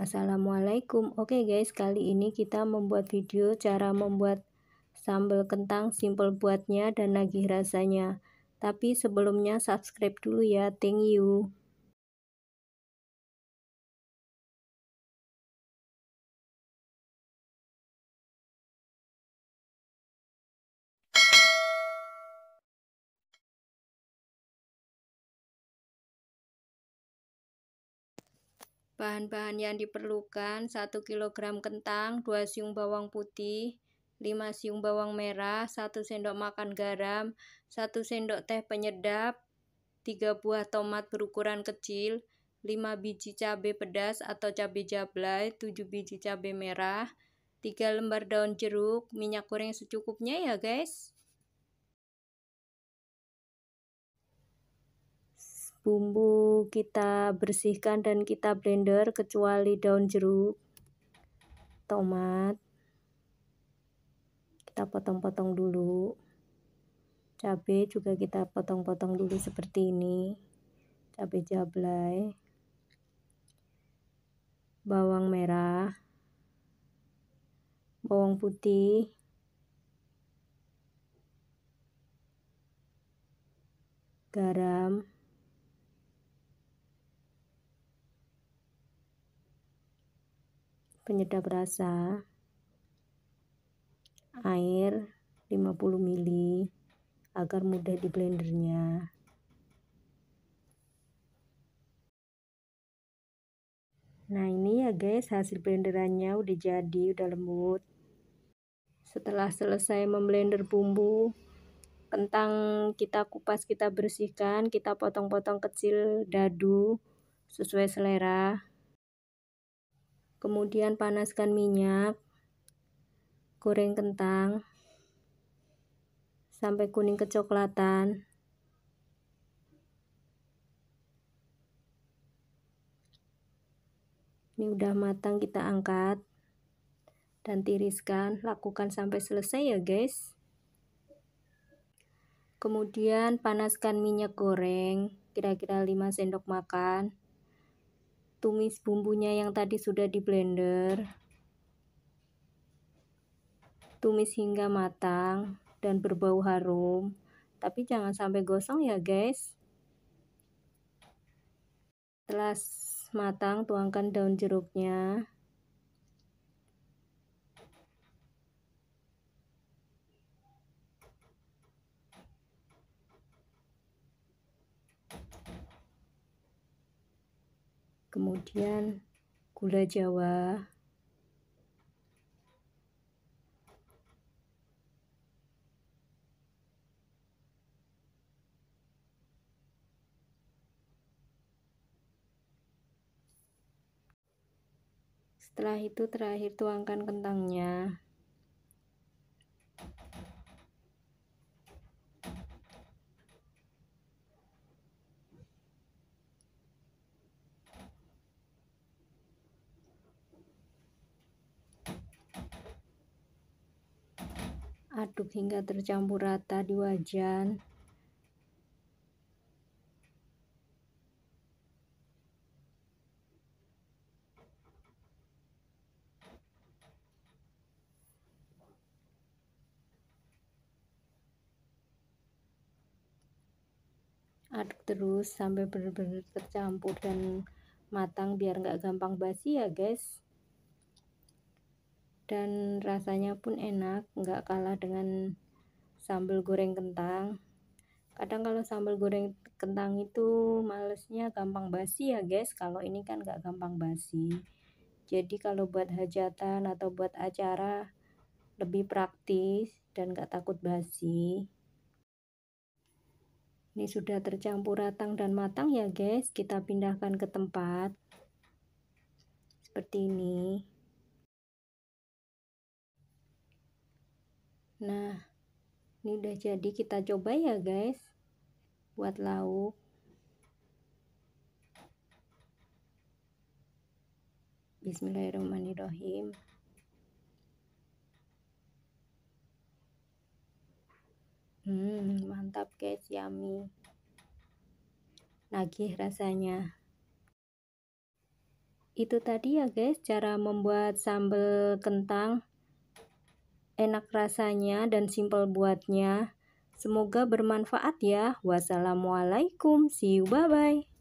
Assalamualaikum Oke okay guys kali ini kita membuat video cara membuat sambal kentang simple buatnya dan nagih rasanya Tapi sebelumnya subscribe dulu ya thank you Bahan-bahan yang diperlukan 1 kg kentang, 2 siung bawang putih, 5 siung bawang merah, 1 sendok makan garam, 1 sendok teh penyedap, 3 buah tomat berukuran kecil, 5 biji cabai pedas atau cabai jablay, 7 biji cabai merah, 3 lembar daun jeruk, minyak goreng secukupnya ya guys. bumbu kita bersihkan dan kita blender kecuali daun jeruk, tomat. Kita potong-potong dulu. Cabai juga kita potong-potong dulu seperti ini. Cabai jablay. Bawang merah. Bawang putih. garam penyedap rasa air 50 ml agar mudah di blendernya nah ini ya guys hasil blenderannya udah jadi udah lembut setelah selesai memblender bumbu kentang kita kupas kita bersihkan kita potong-potong kecil dadu sesuai selera kemudian panaskan minyak goreng kentang sampai kuning kecoklatan ini udah matang kita angkat dan tiriskan lakukan sampai selesai ya guys kemudian panaskan minyak goreng kira-kira 5 sendok makan tumis bumbunya yang tadi sudah di blender tumis hingga matang dan berbau harum tapi jangan sampai gosong ya guys setelah matang tuangkan daun jeruknya kemudian gula jawa setelah itu terakhir tuangkan kentangnya Aduk hingga tercampur rata di wajan. aduk terus sampai benar-benar tercampur dan matang biar nggak gampang basi ya guys dan rasanya pun enak nggak kalah dengan sambal goreng kentang kadang kalau sambal goreng kentang itu malesnya gampang basi ya guys kalau ini kan nggak gampang basi jadi kalau buat hajatan atau buat acara lebih praktis dan nggak takut basi ini sudah tercampur ratang dan matang ya guys kita pindahkan ke tempat seperti ini nah ini udah jadi kita coba ya guys buat lauk bismillahirrahmanirrahim hmm mantap guys yummy nagih rasanya itu tadi ya guys cara membuat sambal kentang enak rasanya dan simple buatnya. Semoga bermanfaat ya. Wassalamualaikum, see you, bye-bye.